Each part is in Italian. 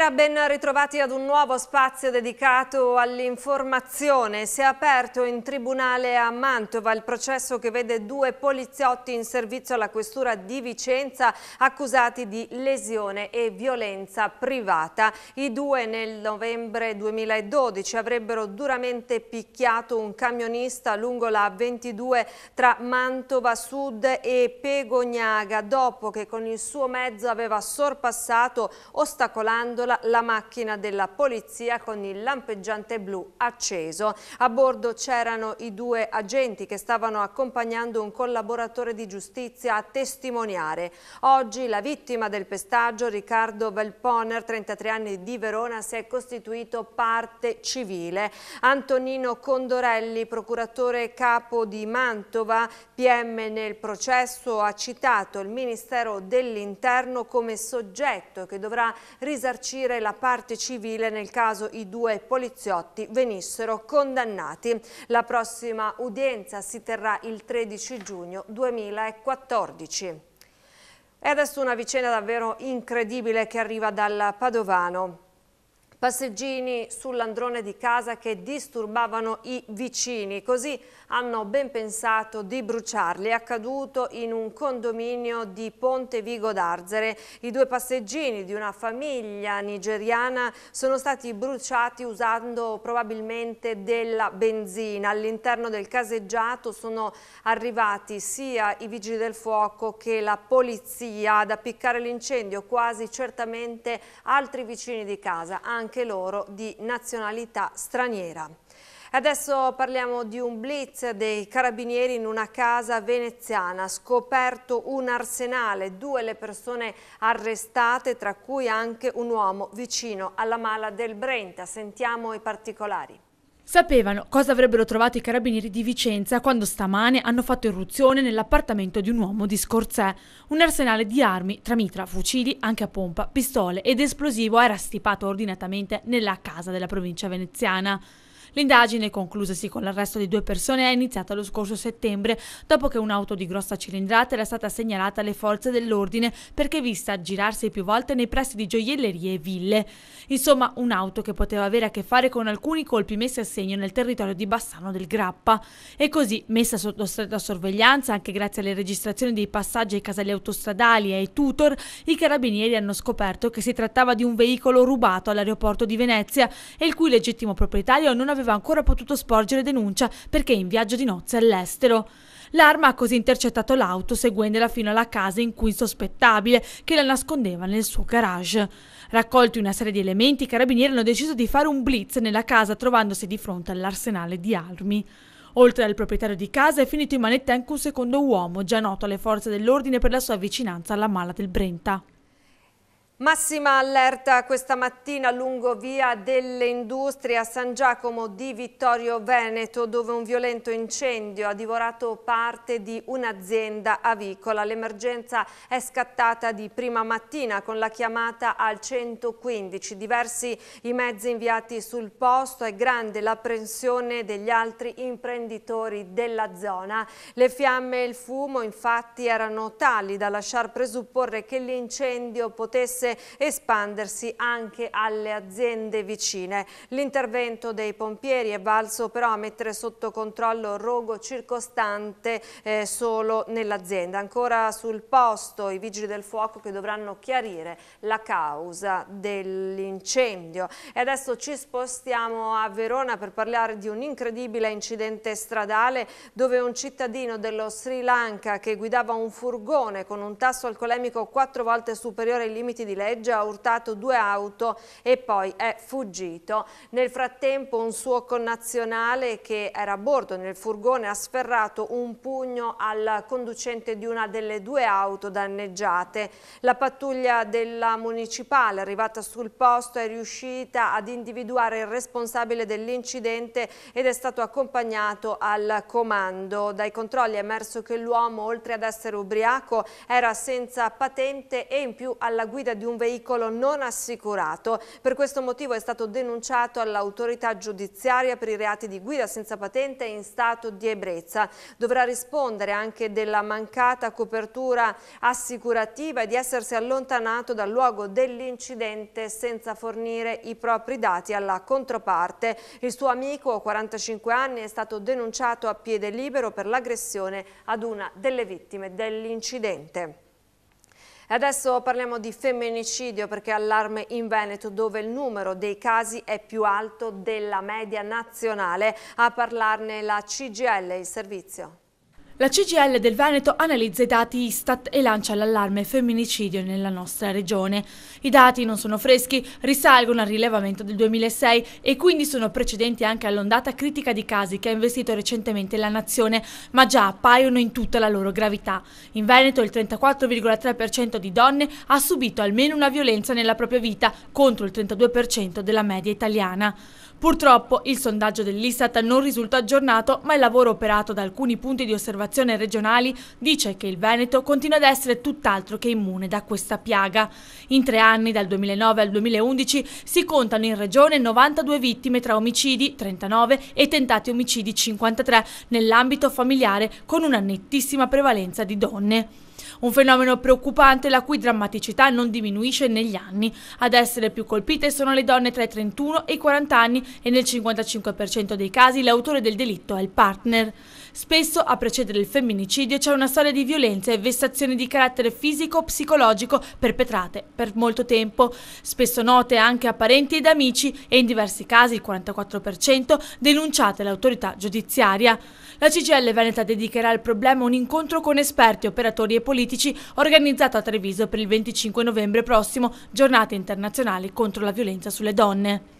Buonasera, ben ritrovati ad un nuovo spazio dedicato all'informazione. Si è aperto in tribunale a Mantova il processo che vede due poliziotti in servizio alla questura di Vicenza accusati di lesione e violenza privata. I due nel novembre 2012 avrebbero duramente picchiato un camionista lungo la 22 tra Mantova Sud e Pegognaga dopo che con il suo mezzo aveva sorpassato ostacolato Pentola la macchina della polizia con il lampeggiante blu acceso. A bordo c'erano i due agenti che stavano accompagnando un collaboratore di giustizia a testimoniare. Oggi la vittima del pestaggio, Riccardo Velponer, 33 anni di Verona, si è costituito parte civile. Antonino Condorelli, procuratore capo di Mantova, PM nel processo, ha citato il Ministero dell'Interno come soggetto che dovrà risarcire risarcire la parte civile nel caso i due poliziotti venissero condannati. La prossima udienza si terrà il 13 giugno 2014. E adesso una vicenda davvero incredibile che arriva dal Padovano passeggini sull'androne di casa che disturbavano i vicini. Così hanno ben pensato di bruciarli. È accaduto in un condominio di Ponte Vigo d'Arzere. I due passeggini di una famiglia nigeriana sono stati bruciati usando probabilmente della benzina. All'interno del caseggiato sono arrivati sia i vigili del fuoco che la polizia ad appiccare l'incendio, quasi certamente altri vicini di casa, anche anche loro di nazionalità straniera. Adesso parliamo di un blitz dei carabinieri in una casa veneziana, scoperto un arsenale, due le persone arrestate, tra cui anche un uomo vicino alla mala del Brenta. Sentiamo i particolari. Sapevano cosa avrebbero trovato i carabinieri di Vicenza quando stamane hanno fatto irruzione nell'appartamento di un uomo di Scorzè. Un arsenale di armi, tra mitra, fucili, anche a pompa, pistole ed esplosivo era stipato ordinatamente nella casa della provincia veneziana. L'indagine, conclusasi con l'arresto di due persone, è iniziata lo scorso settembre, dopo che un'auto di grossa cilindrata era stata segnalata alle forze dell'ordine perché vista girarsi più volte nei pressi di gioiellerie e ville. Insomma, un'auto che poteva avere a che fare con alcuni colpi messi a segno nel territorio di Bassano del Grappa. E così, messa sotto stretta sorveglianza, anche grazie alle registrazioni dei passaggi ai casali autostradali e ai tutor, i carabinieri hanno scoperto che si trattava di un veicolo rubato all'aeroporto di Venezia e il cui legittimo proprietario non aveva aveva ancora potuto sporgere denuncia perché in viaggio di nozze all'estero. L'arma ha così intercettato l'auto seguendola fino alla casa in cui insospettabile che la nascondeva nel suo garage. Raccolti una serie di elementi, i carabinieri hanno deciso di fare un blitz nella casa trovandosi di fronte all'arsenale di armi. Oltre al proprietario di casa è finito in manette anche un secondo uomo, già noto alle forze dell'ordine per la sua vicinanza alla mala del Brenta. Massima allerta questa mattina lungo via delle Industrie a San Giacomo di Vittorio Veneto dove un violento incendio ha divorato parte di un'azienda avicola. L'emergenza è scattata di prima mattina con la chiamata al 115. Diversi i mezzi inviati sul posto e grande l'apprensione degli altri imprenditori della zona. Le fiamme e il fumo infatti erano tali da lasciar presupporre che l'incendio potesse potesse espandersi anche alle aziende vicine. L'intervento dei pompieri è valso però a mettere sotto controllo il rogo circostante eh, solo nell'azienda. Ancora sul posto i vigili del fuoco che dovranno chiarire la causa dell'incendio. E adesso ci spostiamo a Verona per parlare di un incredibile incidente stradale dove un cittadino dello Sri Lanka che guidava un furgone con un tasso alcolemico quattro volte superiore ai limiti di noleggia, ha urtato due auto e poi è fuggito. Nel frattempo un suo connazionale che era a bordo nel furgone ha sferrato un pugno al conducente di una delle due auto danneggiate. La pattuglia della municipale arrivata sul posto è riuscita ad individuare il responsabile dell'incidente ed è stato accompagnato al comando. Dai controlli è emerso che l'uomo, oltre ad essere ubriaco, era senza patente e in più alla guida di un un veicolo non assicurato. Per questo motivo è stato denunciato all'autorità giudiziaria per i reati di guida senza patente in stato di ebbrezza. Dovrà rispondere anche della mancata copertura assicurativa e di essersi allontanato dal luogo dell'incidente senza fornire i propri dati alla controparte. Il suo amico, 45 anni, è stato denunciato a piede libero per l'aggressione ad una delle vittime dell'incidente. Adesso parliamo di femminicidio perché allarme in Veneto dove il numero dei casi è più alto della media nazionale. A parlarne la CGL, il servizio. La CGL del Veneto analizza i dati Istat e lancia l'allarme femminicidio nella nostra regione. I dati non sono freschi, risalgono al rilevamento del 2006 e quindi sono precedenti anche all'ondata critica di casi che ha investito recentemente la nazione, ma già appaiono in tutta la loro gravità. In Veneto il 34,3% di donne ha subito almeno una violenza nella propria vita contro il 32% della media italiana. Purtroppo il sondaggio dell'Istat non risulta aggiornato, ma il lavoro operato da alcuni punti di osservazione regionali dice che il Veneto continua ad essere tutt'altro che immune da questa piaga. In tre anni, dal 2009 al 2011, si contano in regione 92 vittime tra omicidi 39 e tentati omicidi 53 nell'ambito familiare con una nettissima prevalenza di donne. Un fenomeno preoccupante la cui drammaticità non diminuisce negli anni. Ad essere più colpite sono le donne tra i 31 e i 40 anni e nel 55% dei casi l'autore del delitto è il partner. Spesso a precedere il femminicidio c'è una storia di violenza e vessazioni di carattere fisico o psicologico perpetrate per molto tempo, spesso note anche a parenti ed amici e in diversi casi il 44% denunciate all'autorità giudiziaria. La CGL Veneta dedicherà al problema un incontro con esperti, operatori e politici organizzato a Treviso per il 25 novembre prossimo, giornata internazionale contro la violenza sulle donne.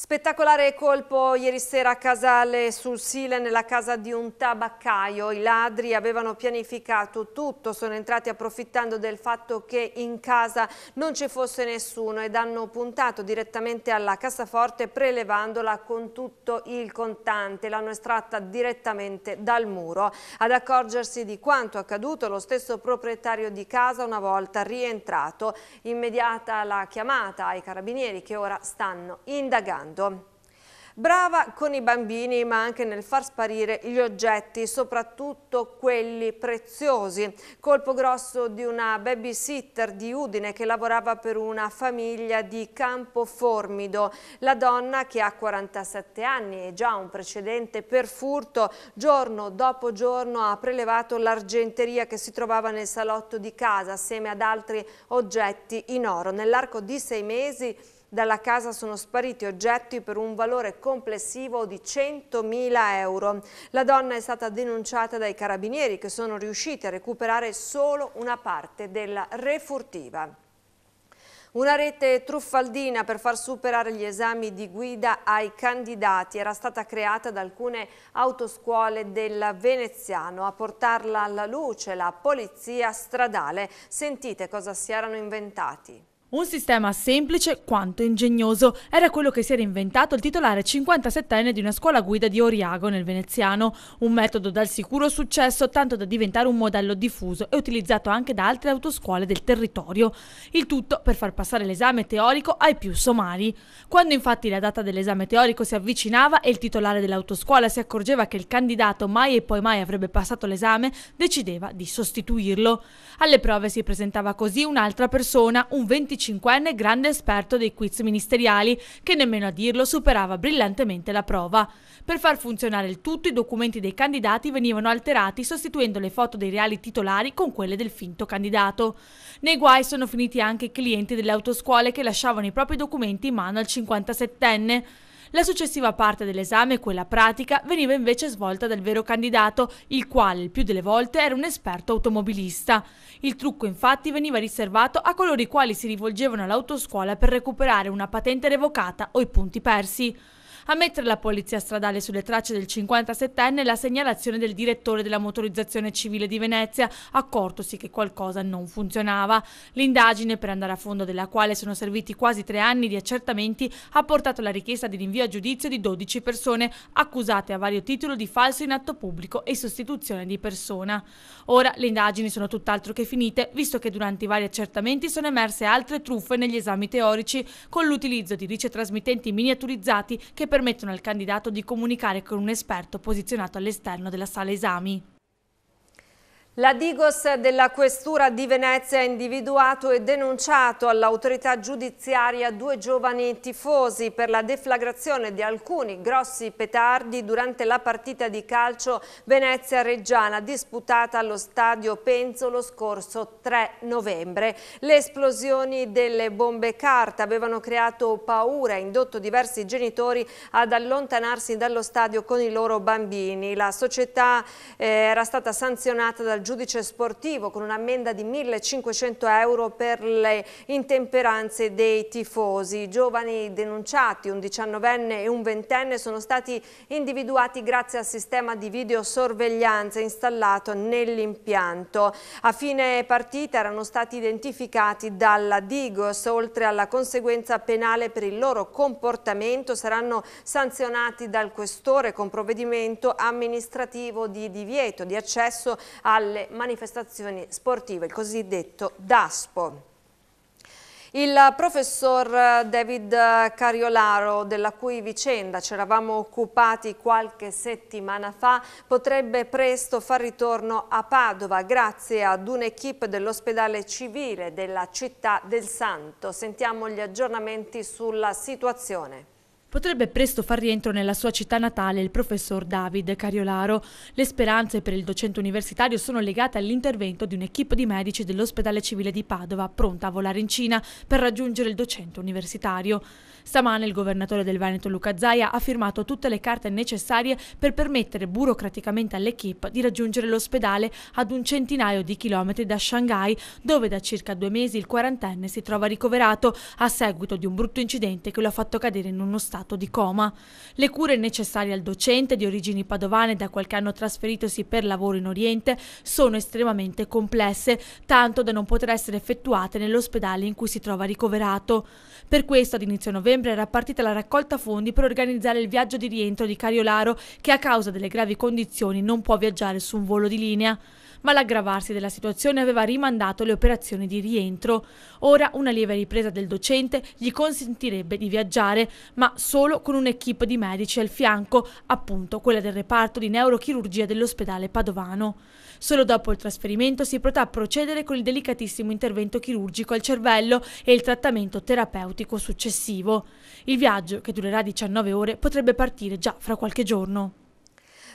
Spettacolare colpo ieri sera a Casale sul Sile nella casa di un tabaccaio. I ladri avevano pianificato tutto, sono entrati approfittando del fatto che in casa non ci fosse nessuno ed hanno puntato direttamente alla cassaforte prelevandola con tutto il contante. L'hanno estratta direttamente dal muro. Ad accorgersi di quanto accaduto lo stesso proprietario di casa una volta rientrato. Immediata la chiamata ai carabinieri che ora stanno indagando cambiando. Brava con i bambini ma anche nel far sparire gli oggetti, soprattutto quelli preziosi. Colpo grosso di una babysitter di Udine che lavorava per una famiglia di Campoformido. La donna che ha 47 anni e già un precedente per furto, giorno dopo giorno ha prelevato l'argenteria che si trovava nel salotto di casa assieme ad altri oggetti in oro. Nell'arco di sei mesi dalla casa sono spariti oggetti per un valore complessivo di 100.000 euro. La donna è stata denunciata dai carabinieri che sono riusciti a recuperare solo una parte della refurtiva. Una rete truffaldina per far superare gli esami di guida ai candidati era stata creata da alcune autoscuole del Veneziano. A portarla alla luce la polizia stradale. Sentite cosa si erano inventati. Un sistema semplice quanto ingegnoso era quello che si era inventato il titolare 57enne di una scuola guida di Oriago nel veneziano, un metodo dal sicuro successo tanto da diventare un modello diffuso e utilizzato anche da altre autoscuole del territorio, il tutto per far passare l'esame teorico ai più somali. Quando infatti la data dell'esame teorico si avvicinava e il titolare dell'autoscuola si accorgeva che il candidato mai e poi mai avrebbe passato l'esame, decideva di sostituirlo. Alle prove si presentava così un'altra persona, un 25 25enne grande esperto dei quiz ministeriali che nemmeno a dirlo superava brillantemente la prova. Per far funzionare il tutto i documenti dei candidati venivano alterati sostituendo le foto dei reali titolari con quelle del finto candidato. Nei guai sono finiti anche i clienti delle autoscuole che lasciavano i propri documenti in mano al 57enne. La successiva parte dell'esame, quella pratica, veniva invece svolta dal vero candidato, il quale il più delle volte era un esperto automobilista. Il trucco infatti veniva riservato a coloro i quali si rivolgevano all'autoscuola per recuperare una patente revocata o i punti persi. A mettere la polizia stradale sulle tracce del 57enne è la segnalazione del direttore della motorizzazione civile di Venezia, accortosi che qualcosa non funzionava. L'indagine, per andare a fondo della quale sono serviti quasi tre anni di accertamenti, ha portato alla richiesta di rinvio a giudizio di 12 persone accusate a vario titolo di falso in atto pubblico e sostituzione di persona. Ora le indagini sono tutt'altro che finite, visto che durante i vari accertamenti sono emerse altre truffe negli esami teorici con l'utilizzo di ricetrasmittenti miniaturizzati che per permettono al candidato di comunicare con un esperto posizionato all'esterno della sala esami. La Digos della Questura di Venezia ha individuato e denunciato all'autorità giudiziaria due giovani tifosi per la deflagrazione di alcuni grossi petardi durante la partita di calcio Venezia-Reggiana disputata allo stadio Penzo lo scorso 3 novembre. Le esplosioni delle bombe carta avevano creato paura e indotto diversi genitori ad allontanarsi dallo stadio con i loro bambini. La società eh, era stata sanzionata dal giudice sportivo con un'ammenda di 1.500 euro per le intemperanze dei tifosi. I giovani denunciati, un 19enne e un 20enne, sono stati individuati grazie al sistema di videosorveglianza installato nell'impianto. A fine partita erano stati identificati dalla Digos, oltre alla conseguenza penale per il loro comportamento saranno sanzionati dal questore con provvedimento amministrativo di divieto di accesso alle alle manifestazioni sportive, il cosiddetto DASPO. Il professor David Cariolaro, della cui vicenda ci eravamo occupati qualche settimana fa, potrebbe presto far ritorno a Padova grazie ad un'equipe dell'ospedale civile della città del Santo. Sentiamo gli aggiornamenti sulla situazione. Potrebbe presto far rientro nella sua città natale il professor David Cariolaro. Le speranze per il docente universitario sono legate all'intervento di un'equipe di medici dell'ospedale civile di Padova pronta a volare in Cina per raggiungere il docente universitario. Stamane il governatore del Veneto Luca Zaia ha firmato tutte le carte necessarie per permettere burocraticamente all'equipe di raggiungere l'ospedale ad un centinaio di chilometri da Shanghai dove da circa due mesi il quarantenne si trova ricoverato a seguito di un brutto incidente che lo ha fatto cadere in uno stato stato di coma. Le cure necessarie al docente, di origini padovane da qualche anno trasferitosi per lavoro in Oriente, sono estremamente complesse, tanto da non poter essere effettuate nell'ospedale in cui si trova ricoverato. Per questo ad inizio novembre era partita la raccolta fondi per organizzare il viaggio di rientro di Cariolaro che a causa delle gravi condizioni non può viaggiare su un volo di linea ma l'aggravarsi della situazione aveva rimandato le operazioni di rientro. Ora una lieve ripresa del docente gli consentirebbe di viaggiare, ma solo con un'equipe di medici al fianco, appunto quella del reparto di neurochirurgia dell'ospedale padovano. Solo dopo il trasferimento si potrà procedere con il delicatissimo intervento chirurgico al cervello e il trattamento terapeutico successivo. Il viaggio, che durerà 19 ore, potrebbe partire già fra qualche giorno.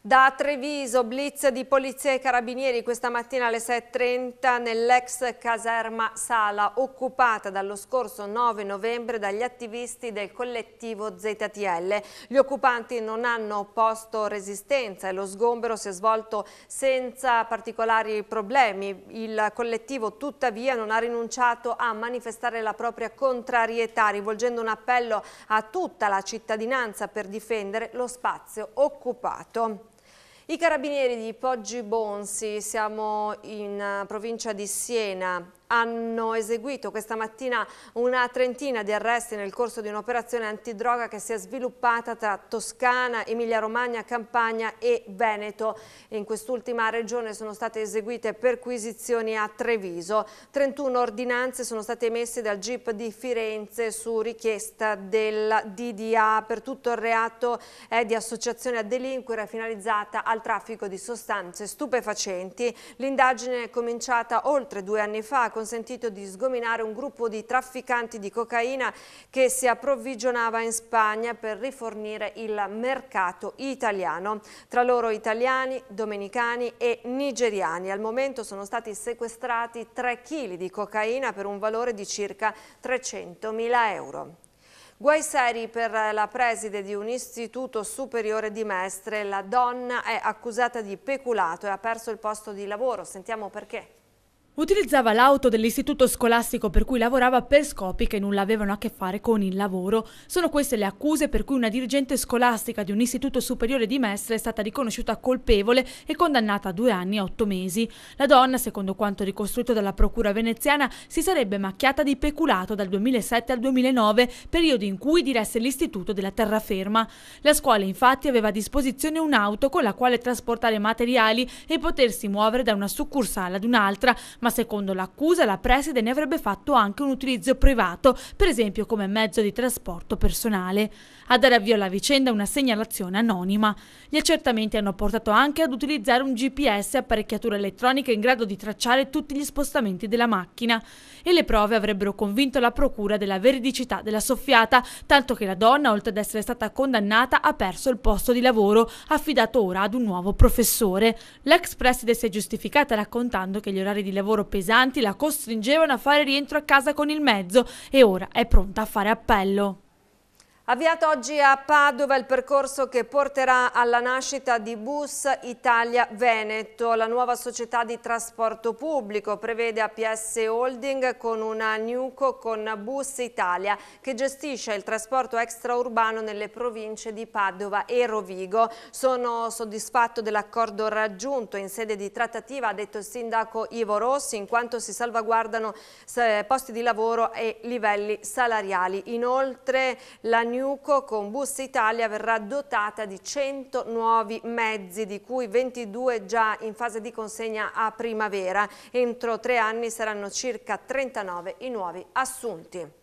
Da Treviso, blitz di polizia e carabinieri questa mattina alle 6.30 nell'ex caserma Sala, occupata dallo scorso 9 novembre dagli attivisti del collettivo ZTL. Gli occupanti non hanno opposto resistenza e lo sgombero si è svolto senza particolari problemi. Il collettivo tuttavia non ha rinunciato a manifestare la propria contrarietà rivolgendo un appello a tutta la cittadinanza per difendere lo spazio occupato. I carabinieri di Poggi Bonsi, siamo in eh, provincia di Siena, hanno eseguito questa mattina una trentina di arresti nel corso di un'operazione antidroga che si è sviluppata tra Toscana, Emilia-Romagna, Campania e Veneto. In quest'ultima regione sono state eseguite perquisizioni a Treviso. 31 ordinanze sono state emesse dal GIP di Firenze su richiesta della DDA. Per tutto il reato è di associazione a delinquere finalizzata al traffico di sostanze stupefacenti. L'indagine è cominciata oltre due anni fa consentito di sgominare un gruppo di trafficanti di cocaina che si approvvigionava in Spagna per rifornire il mercato italiano. Tra loro italiani, domenicani e nigeriani. Al momento sono stati sequestrati 3 kg di cocaina per un valore di circa 300.000 euro. Guai seri per la preside di un istituto superiore di Mestre. La donna è accusata di peculato e ha perso il posto di lavoro. Sentiamo perché. Utilizzava l'auto dell'istituto scolastico per cui lavorava per scopi che nulla avevano a che fare con il lavoro. Sono queste le accuse per cui una dirigente scolastica di un istituto superiore di Mestre è stata riconosciuta colpevole e condannata a due anni e otto mesi. La donna, secondo quanto ricostruito dalla procura veneziana, si sarebbe macchiata di peculato dal 2007 al 2009, periodo in cui diresse l'istituto della terraferma. La scuola infatti aveva a disposizione un'auto con la quale trasportare materiali e potersi muovere da una succursale ad un'altra, ma ma secondo l'accusa la preside ne avrebbe fatto anche un utilizzo privato, per esempio come mezzo di trasporto personale. A dare avvio alla vicenda una segnalazione anonima. Gli accertamenti hanno portato anche ad utilizzare un GPS e apparecchiatura elettronica in grado di tracciare tutti gli spostamenti della macchina e le prove avrebbero convinto la procura della veridicità della soffiata, tanto che la donna, oltre ad essere stata condannata, ha perso il posto di lavoro, affidato ora ad un nuovo professore. L'ex preside si è giustificata raccontando che gli orari di lavoro lavoro pesanti la costringevano a fare rientro a casa con il mezzo e ora è pronta a fare appello. Avviato oggi a Padova il percorso che porterà alla nascita di Bus Italia Veneto. La nuova società di trasporto pubblico prevede APS Holding con una Nuco con Bus Italia che gestisce il trasporto extraurbano nelle province di Padova e Rovigo. Sono soddisfatto dell'accordo raggiunto in sede di trattativa, ha detto il sindaco Ivo Rossi, in quanto si salvaguardano eh, posti di lavoro e livelli salariali. Inoltre la Nuco Camiuco con Bus Italia verrà dotata di 100 nuovi mezzi, di cui 22 già in fase di consegna a primavera. Entro tre anni saranno circa 39 i nuovi assunti.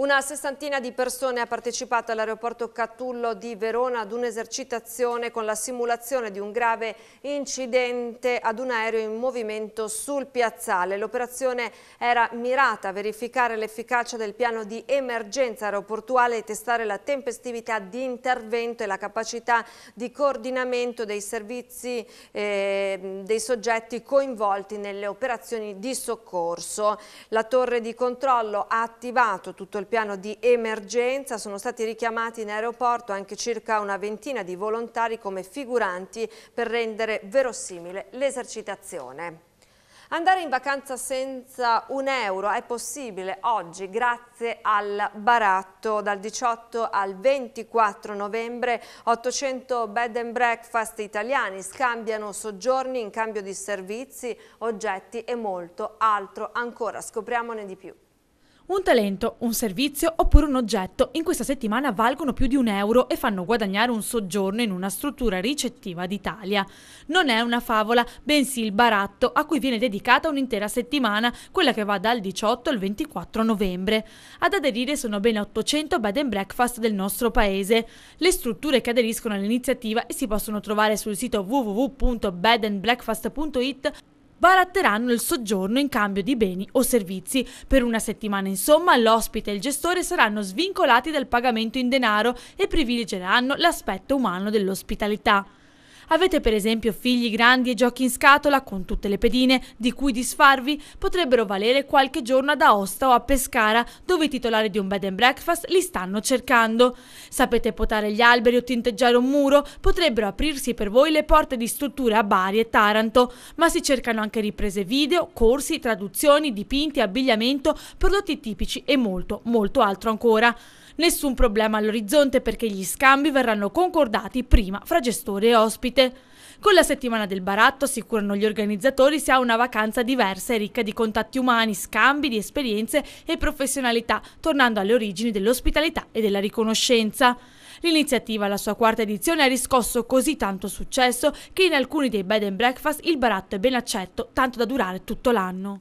Una sessantina di persone ha partecipato all'aeroporto Catullo di Verona ad un'esercitazione con la simulazione di un grave incidente ad un aereo in movimento sul piazzale. L'operazione era mirata a verificare l'efficacia del piano di emergenza aeroportuale e testare la tempestività di intervento e la capacità di coordinamento dei servizi eh, dei soggetti coinvolti nelle operazioni di soccorso. La torre di controllo ha attivato tutto il piano di emergenza sono stati richiamati in aeroporto anche circa una ventina di volontari come figuranti per rendere verosimile l'esercitazione. Andare in vacanza senza un euro è possibile oggi grazie al baratto. Dal 18 al 24 novembre 800 bed and breakfast italiani scambiano soggiorni in cambio di servizi, oggetti e molto altro ancora. Scopriamone di più. Un talento, un servizio oppure un oggetto in questa settimana valgono più di un euro e fanno guadagnare un soggiorno in una struttura ricettiva d'Italia. Non è una favola, bensì il baratto a cui viene dedicata un'intera settimana, quella che va dal 18 al 24 novembre. Ad aderire sono ben 800 bed and breakfast del nostro paese. Le strutture che aderiscono all'iniziativa e si possono trovare sul sito www.bedandbreakfast.it baratteranno il soggiorno in cambio di beni o servizi. Per una settimana insomma l'ospite e il gestore saranno svincolati dal pagamento in denaro e privilegeranno l'aspetto umano dell'ospitalità. Avete per esempio figli grandi e giochi in scatola con tutte le pedine di cui disfarvi? Potrebbero valere qualche giorno ad Aosta o a Pescara, dove i titolari di un bed and breakfast li stanno cercando. Sapete potare gli alberi o tinteggiare un muro? Potrebbero aprirsi per voi le porte di strutture a Bari e Taranto, ma si cercano anche riprese video, corsi, traduzioni, dipinti, abbigliamento, prodotti tipici e molto, molto altro ancora. Nessun problema all'orizzonte perché gli scambi verranno concordati prima fra gestore e ospite. Con la settimana del baratto, assicurano gli organizzatori, si ha una vacanza diversa e ricca di contatti umani, scambi di esperienze e professionalità, tornando alle origini dell'ospitalità e della riconoscenza. L'iniziativa, alla sua quarta edizione, ha riscosso così tanto successo che in alcuni dei bed and breakfast il baratto è ben accetto, tanto da durare tutto l'anno.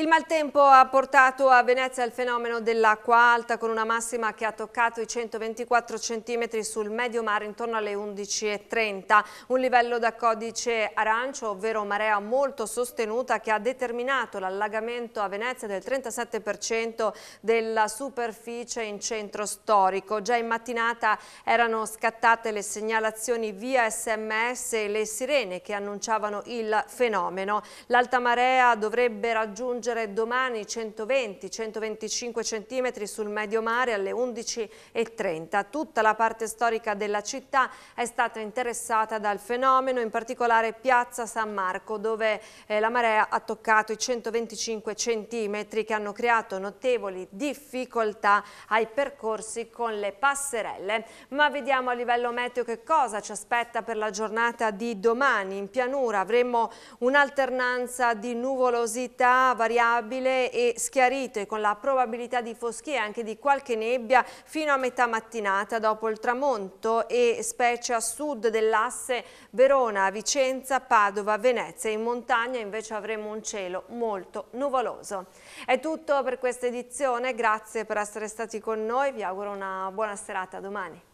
Il maltempo ha portato a Venezia il fenomeno dell'acqua alta con una massima che ha toccato i 124 centimetri sul medio mare intorno alle 11.30, un livello da codice arancio, ovvero marea molto sostenuta che ha determinato l'allagamento a Venezia del 37% della superficie in centro storico. Già in mattinata erano scattate le segnalazioni via sms e le sirene che annunciavano il fenomeno. L'alta marea dovrebbe raggiungere raggiungere domani 120-125 cm sul medio mare alle 11.30. Tutta la parte storica della città è stata interessata dal fenomeno, in particolare Piazza San Marco, dove eh, la marea ha toccato i 125 cm che hanno creato notevoli difficoltà ai percorsi con le passerelle. Ma vediamo a livello meteo che cosa ci aspetta per la giornata di domani. In pianura avremo un'alternanza di nuvolosità, variabilità variabile e schiarito con la probabilità di foschie e anche di qualche nebbia fino a metà mattinata dopo il tramonto e specie a sud dell'asse Verona, Vicenza, Padova, Venezia. In montagna invece avremo un cielo molto nuvoloso. È tutto per questa edizione, grazie per essere stati con noi, vi auguro una buona serata domani.